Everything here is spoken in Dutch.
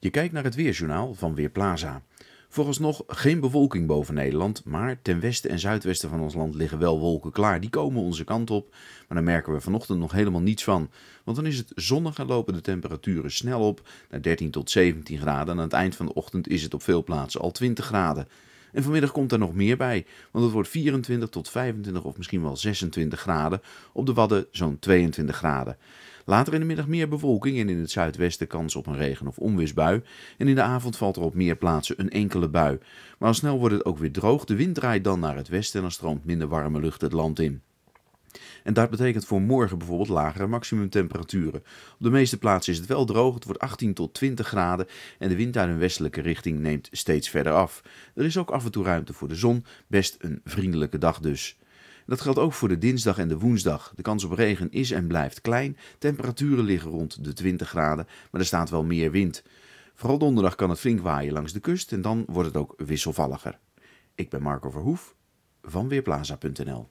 Je kijkt naar het weerjournaal van Weerplaza. nog geen bewolking boven Nederland, maar ten westen en zuidwesten van ons land liggen wel wolken klaar. Die komen onze kant op, maar daar merken we vanochtend nog helemaal niets van. Want dan is het zonnig en lopen de temperaturen snel op naar 13 tot 17 graden. En aan het eind van de ochtend is het op veel plaatsen al 20 graden. En vanmiddag komt er nog meer bij, want het wordt 24 tot 25 of misschien wel 26 graden. Op de Wadden zo'n 22 graden. Later in de middag meer bewolking en in het zuidwesten kans op een regen- of onweersbui. En in de avond valt er op meer plaatsen een enkele bui. Maar al snel wordt het ook weer droog. De wind draait dan naar het westen en dan stroomt minder warme lucht het land in. En dat betekent voor morgen bijvoorbeeld lagere maximumtemperaturen. Op de meeste plaatsen is het wel droog, het wordt 18 tot 20 graden en de wind uit een westelijke richting neemt steeds verder af. Er is ook af en toe ruimte voor de zon, best een vriendelijke dag dus. Dat geldt ook voor de dinsdag en de woensdag. De kans op regen is en blijft klein. Temperaturen liggen rond de 20 graden, maar er staat wel meer wind. Vooral donderdag kan het flink waaien langs de kust en dan wordt het ook wisselvalliger. Ik ben Marco Verhoef van Weerplaza.nl